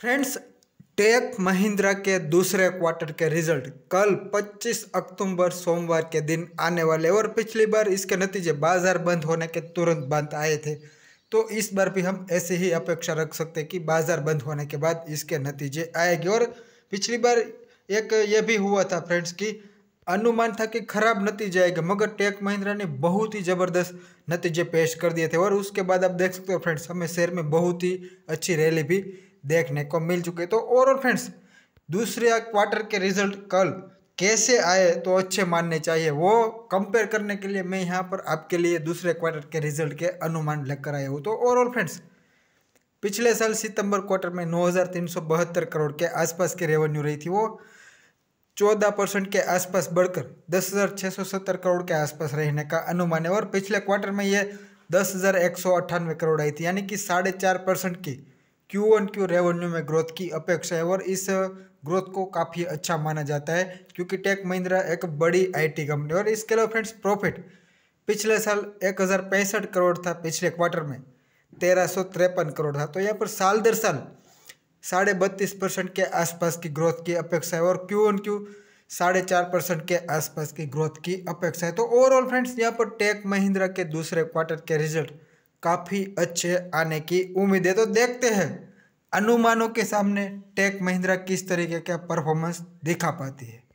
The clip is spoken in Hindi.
फ्रेंड्स टेक महिंद्रा के दूसरे क्वार्टर के रिजल्ट कल 25 अक्टूबर सोमवार के दिन आने वाले और पिछली बार इसके नतीजे बाजार बंद होने के तुरंत बाद आए थे तो इस बार भी हम ऐसे ही अपेक्षा रख सकते हैं कि बाजार बंद होने के बाद इसके नतीजे आएंगे और पिछली बार एक ये भी हुआ था फ्रेंड्स कि अनुमान था कि खराब नतीजे आएगा मगर टेक महिंद्रा ने बहुत ही ज़बरदस्त नतीजे पेश कर दिए थे और उसके बाद आप देख सकते हो फ्रेंड्स हमें शेयर में बहुत ही अच्छी रैली भी देखने को मिल चुके तो ओवरऑल फ्रेंड्स दूसरे क्वार्टर के रिजल्ट कल कैसे आए तो अच्छे मानने चाहिए वो कंपेयर करने के लिए मैं यहाँ पर आपके लिए दूसरे क्वार्टर के रिजल्ट के अनुमान लेकर आया हूँ तो ओवरऑल फ्रेंड्स पिछले साल सितंबर क्वार्टर में नौ करोड़ के आसपास की रेवेन्यू रही थी वो चौदह परसेंट के आसपास बढ़कर दस हज़ार सौ सत्तर करोड़ के आसपास रहने का अनुमान है और पिछले क्वार्टर में ये दस हज़ार एक सौ अट्ठानवे करोड़ आई थी यानी कि साढ़े चार परसेंट की क्यू ऑन क्यू रेवेन्यू में ग्रोथ की अपेक्षा है और इस ग्रोथ uh, को काफ़ी अच्छा माना जाता है क्योंकि टेक महिंद्रा एक बड़ी आईटी कंपनी और इसके अलावा फ्रेंड्स प्रॉफिट पिछले साल एक हज़ार पैंसठ करोड़ था पिछले क्वार्टर में तेरह सौ तिरपन करोड़ था तो यहाँ पर साल दर साल साढ़े बत्तीस परसेंट के आसपास की ग्रोथ की अपेक्षा है और क्यू ऑन क्यू साढ़े चार परसेंट के आसपास की ग्रोथ की अपेक्षा है तो ओवरऑल फ्रेंड्स यहाँ पर टेक महिंद्रा के दूसरे क्वार्टर के रिजल्ट काफ़ी अच्छे आने की उम्मीद है तो देखते हैं अनुमानों के सामने टेक महिंद्रा किस तरीके का परफॉर्मेंस दिखा पाती है